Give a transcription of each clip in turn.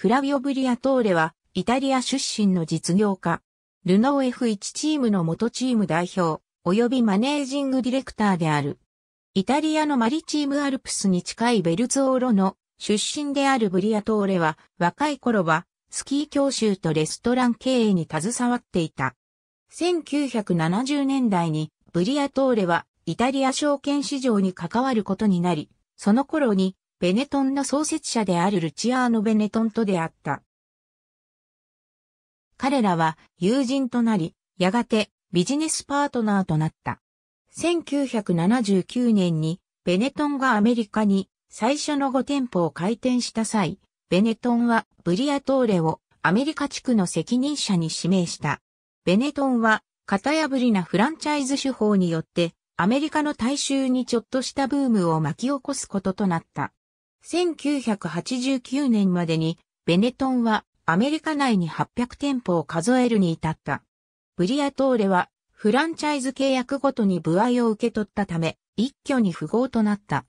フラビオ・ブリアトーレは、イタリア出身の実業家。ルノー F1 チームの元チーム代表、及びマネージングディレクターである。イタリアのマリチームアルプスに近いベルツオーロの出身であるブリアトーレは、若い頃は、スキー教習とレストラン経営に携わっていた。1970年代に、ブリアトーレは、イタリア証券市場に関わることになり、その頃に、ベネトンの創設者であるルチアーノ・ベネトンと出会った。彼らは友人となり、やがてビジネスパートナーとなった。1979年にベネトンがアメリカに最初の5店舗を開店した際、ベネトンはブリアトーレをアメリカ地区の責任者に指名した。ベネトンは型破りなフランチャイズ手法によってアメリカの大衆にちょっとしたブームを巻き起こすこととなった。1989年までに、ベネトンはアメリカ内に800店舗を数えるに至った。ブリアトーレはフランチャイズ契約ごとに部合を受け取ったため、一挙に富豪となった。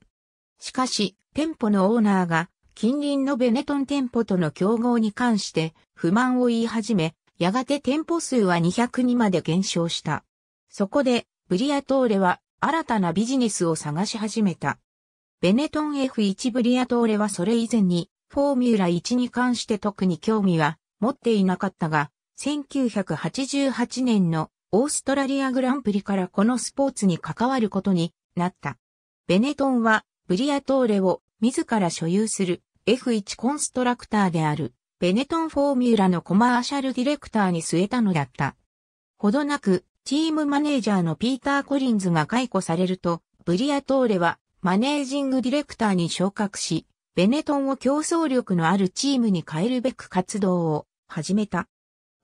しかし、店舗のオーナーが近隣のベネトン店舗との競合に関して不満を言い始め、やがて店舗数は200にまで減少した。そこで、ブリアトーレは新たなビジネスを探し始めた。ベネトン F1 ブリアトーレはそれ以前に、フォーミュラ1に関して特に興味は持っていなかったが、1988年のオーストラリアグランプリからこのスポーツに関わることになった。ベネトンはブリアトーレを自ら所有する F1 コンストラクターであるベネトンフォーミュラのコマーシャルディレクターに据えたのだった。ほどなくチームマネージャーのピーター・コリンズが解雇されると、ブリアトーレはマネージングディレクターに昇格し、ベネトンを競争力のあるチームに変えるべく活動を始めた。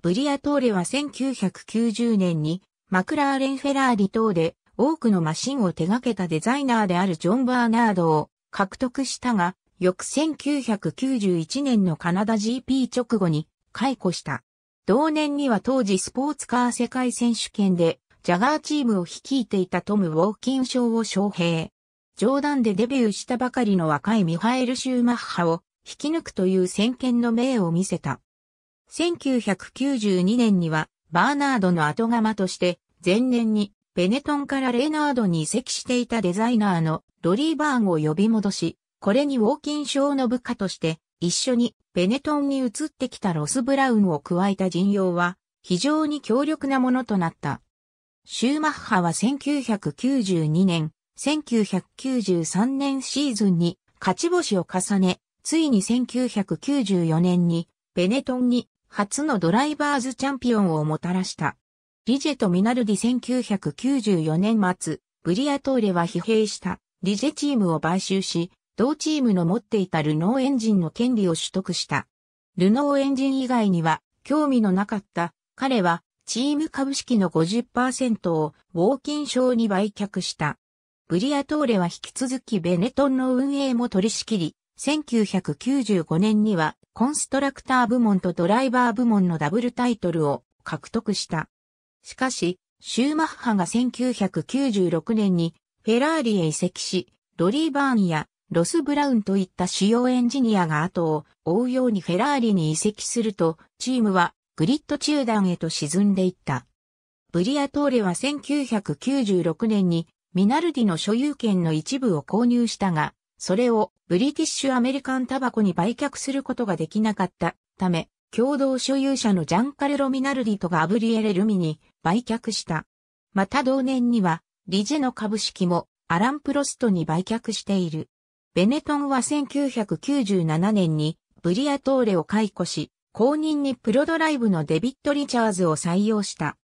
ブリアトーレは1990年にマクラーレン・フェラーリ等で多くのマシンを手掛けたデザイナーであるジョン・バーナードを獲得したが、翌1991年のカナダ GP 直後に解雇した。同年には当時スポーツカー世界選手権でジャガーチームを率いていたトム・ウォーキン賞を招聘。冗談でデビューしたばかりの若いミハエル・シューマッハを引き抜くという先見の命を見せた。1992年にはバーナードの後釜として前年にベネトンからレーナードに移籍していたデザイナーのロリー・バーンを呼び戻し、これにウォーキン賞の部下として一緒にベネトンに移ってきたロス・ブラウンを加えた陣容は非常に強力なものとなった。シューマッハは1992年1993年シーズンに勝ち星を重ね、ついに1994年にベネトンに初のドライバーズチャンピオンをもたらした。リジェとミナルディ1994年末、ブリアトーレは疲弊したリジェチームを買収し、同チームの持っていたルノーエンジンの権利を取得した。ルノーエンジン以外には興味のなかった彼はチーム株式の50%をウォーキン賞に売却した。ブリアトーレは引き続きベネトンの運営も取り仕切り、1995年にはコンストラクター部門とドライバー部門のダブルタイトルを獲得した。しかし、シューマッハが1996年にフェラーリへ移籍し、ロリー・バーンやロス・ブラウンといった主要エンジニアが後を追うようにフェラーリに移籍すると、チームはグリッド中断へと沈んでいった。ブリアトーレは1996年にミナルディの所有権の一部を購入したが、それをブリティッシュアメリカンタバコに売却することができなかったため、共同所有者のジャンカルロ・ミナルディとガブリエレ・ルミに売却した。また同年には、リジェの株式もアラン・プロストに売却している。ベネトンは1997年にブリアトーレを解雇し、公認にプロドライブのデビット・リチャーズを採用した。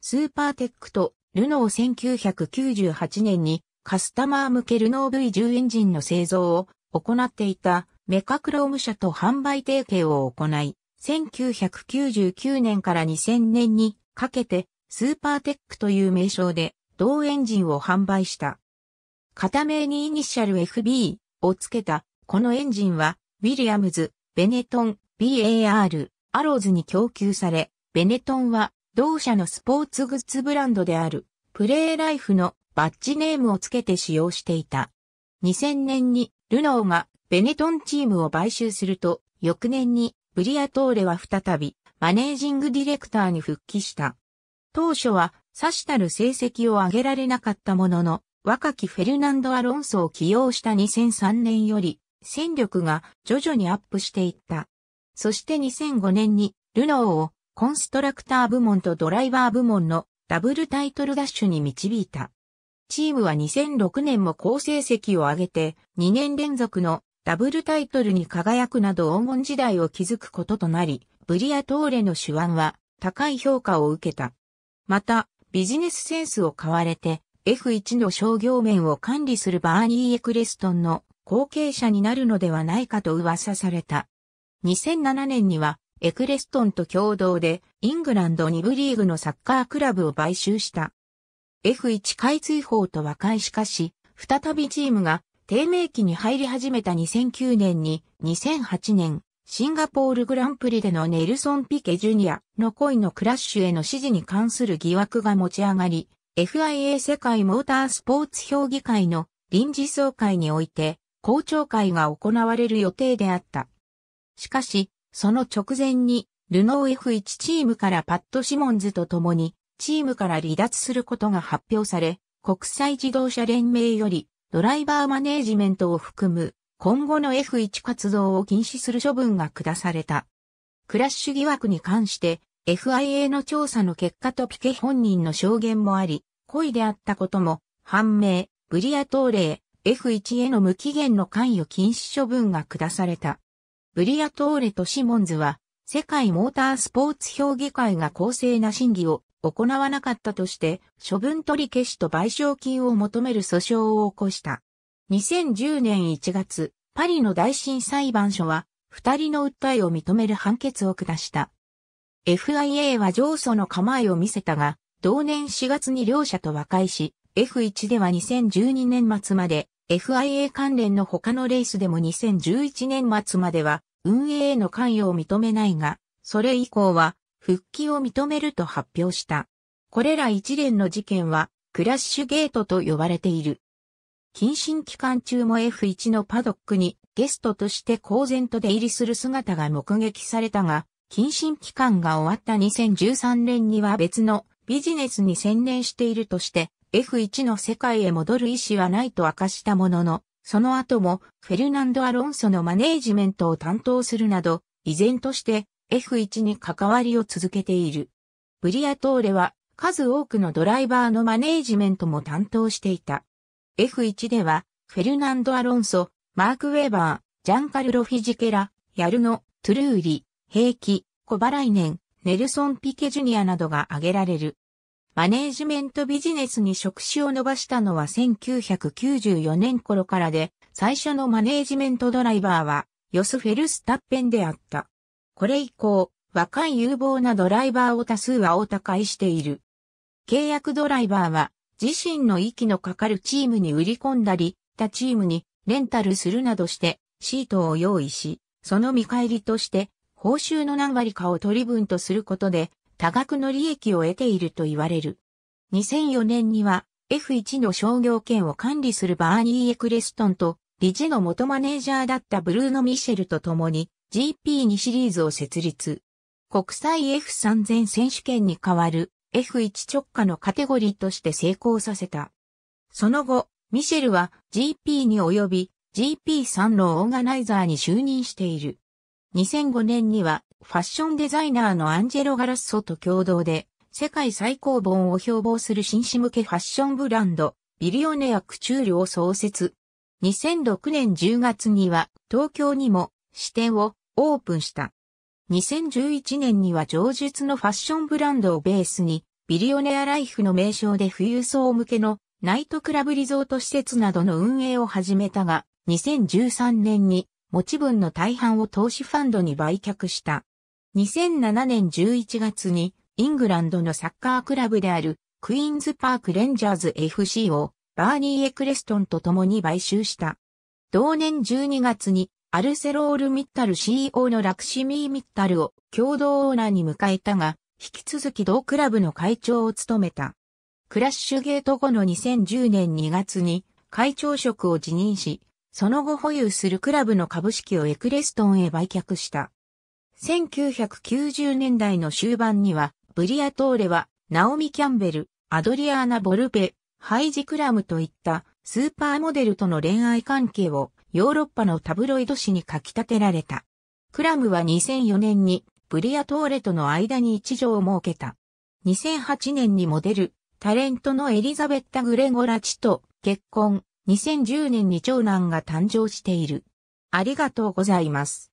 スーパーテックとルノー1998年にカスタマー向けルノー V10 エンジンの製造を行っていたメカクローム社と販売提携を行い、1999年から2000年にかけてスーパーテックという名称で同エンジンを販売した。片名にイニシャル FB をつけたこのエンジンはウィリアムズ、ベネトン、BAR、アローズに供給され、ベネトンは同社のスポーツグッズブランドである、プレイライフのバッジネームをつけて使用していた。2000年にルノーがベネトンチームを買収すると、翌年にブリアトーレは再びマネージングディレクターに復帰した。当初はさしたる成績を上げられなかったものの、若きフェルナンド・アロンソを起用した2003年より、戦力が徐々にアップしていった。そして2005年にルノーをコンストラクター部門とドライバー部門のダブルタイトルダッシュに導いた。チームは2006年も好成績を上げて、2年連続のダブルタイトルに輝くなど黄金時代を築くこととなり、ブリアトーレの手腕は高い評価を受けた。また、ビジネスセンスを買われて、F1 の商業面を管理するバーニー・エクレストンの後継者になるのではないかと噂された。2007年にはエクレストンと共同でイングランド2部リーグのサッカークラブを買収した。F1 海追法と和解しかし、再びチームが低迷期に入り始めた2009年に2008年シンガポールグランプリでのネルソン・ピケ・ジュニアの恋のクラッシュへの指示に関する疑惑が持ち上がり、FIA 世界モータースポーツ評議会の臨時総会において、公聴会が行われる予定であった。しかし、その直前に、ルノー F1 チームからパット・シモンズと共に、チームから離脱することが発表され、国際自動車連盟より、ドライバーマネージメントを含む、今後の F1 活動を禁止する処分が下された。クラッシュ疑惑に関して、FIA の調査の結果とピケ本人の証言もあり、故意であったことも、判明、ブリアトーレ F1 への無期限の関与禁止処分が下された。ブリアトーレとシモンズは、世界モータースポーツ評議会が公正な審議を行わなかったとして、処分取り消しと賠償金を求める訴訟を起こした。2010年1月、パリの大審裁判所は、二人の訴えを認める判決を下した。FIA は上訴の構えを見せたが、同年4月に両者と和解し、F1 では2012年末まで FIA 関連の他のレースでも2011年末までは運営への関与を認めないが、それ以降は復帰を認めると発表した。これら一連の事件はクラッシュゲートと呼ばれている。謹慎期間中も F1 のパドックにゲストとして公然と出入りする姿が目撃されたが、謹慎期間が終わった2013年には別のビジネスに専念しているとして F1 の世界へ戻る意思はないと明かしたものの、その後もフェルナンド・アロンソのマネージメントを担当するなど、依然として F1 に関わりを続けている。ブリアトーレは数多くのドライバーのマネージメントも担当していた。F1 では、フェルナンド・アロンソ、マーク・ウェーバー、ジャンカルロ・フィジケラ、ヤルノ、トゥルーリ、ヘイキ、コバライネン、ネルソン・ピケジュニアなどが挙げられる。マネージメントビジネスに職種を伸ばしたのは1994年頃からで、最初のマネージメントドライバーは、ヨス・フェルスタッペンであった。これ以降、若い有望なドライバーを多数はお高いしている。契約ドライバーは、自身の息のかかるチームに売り込んだり、他チームにレンタルするなどして、シートを用意し、その見返りとして、報酬の何割かを取り分とすることで、多額の利益を得ていると言われる。2004年には F1 の商業権を管理するバーニー・エクレストンと理事の元マネージャーだったブルーノ・ミシェルと共に GP2 シリーズを設立。国際 F3000 選手権に代わる F1 直下のカテゴリーとして成功させた。その後、ミシェルは GP に及び GP3 のオーガナイザーに就任している。2005年にはファッションデザイナーのアンジェロ・ガラッソと共同で、世界最高峰を標榜する紳士向けファッションブランド、ビリオネア・クチュールを創設。2006年10月には、東京にも支店をオープンした。2011年には上述のファッションブランドをベースに、ビリオネアライフの名称で富裕層向けのナイトクラブリゾート施設などの運営を始めたが、2013年に持ち分の大半を投資ファンドに売却した。2007年11月にイングランドのサッカークラブであるクイーンズパークレンジャーズ FC をバーニー・エクレストンと共に買収した。同年12月にアルセロール・ミッタル CEO のラクシミー・ミッタルを共同オーナーに迎えたが、引き続き同クラブの会長を務めた。クラッシュゲート後の2010年2月に会長職を辞任し、その後保有するクラブの株式をエクレストンへ売却した。1990年代の終盤には、ブリアトーレは、ナオミ・キャンベル、アドリアーナ・ボルペ、ハイジ・クラムといったスーパーモデルとの恋愛関係をヨーロッパのタブロイド紙に書き立てられた。クラムは2004年にブリアトーレとの間に一条を設けた。2008年にモデル、タレントのエリザベッタ・グレゴラチと結婚、2010年に長男が誕生している。ありがとうございます。